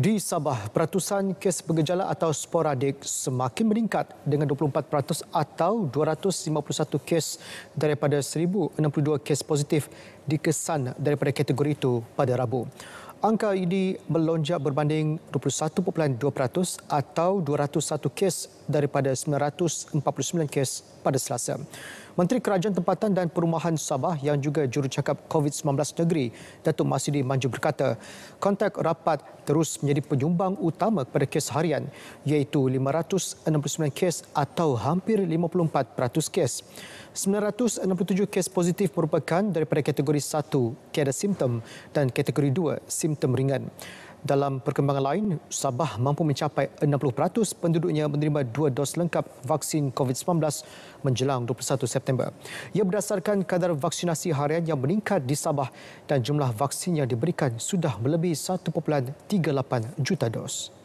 Di Sabah, peratusan kes bergejala atau sporadik semakin meningkat dengan 24% atau 251 kes daripada 1,062 kes positif dikesan daripada kategori itu pada Rabu. Angka ini melonjak berbanding 21.2% atau 201 kes daripada 949 kes pada Selasa. Menteri Kerajaan Tempatan dan Perumahan Sabah yang juga jurucakap COVID-19 negeri, Datuk Masidi Manju berkata, kontak rapat terus menjadi penyumbang utama kepada kes harian iaitu 569 kes atau hampir 54% kes. 967 kes positif merupakan daripada kategori 1, tiada simptom dan kategori 2, simptom ringan. Dalam perkembangan lain, Sabah mampu mencapai 60% penduduknya menerima dua dos lengkap vaksin COVID-19 menjelang 21 September. Ia berdasarkan kadar vaksinasi harian yang meningkat di Sabah dan jumlah vaksin yang diberikan sudah melebihi 1.38 juta dos.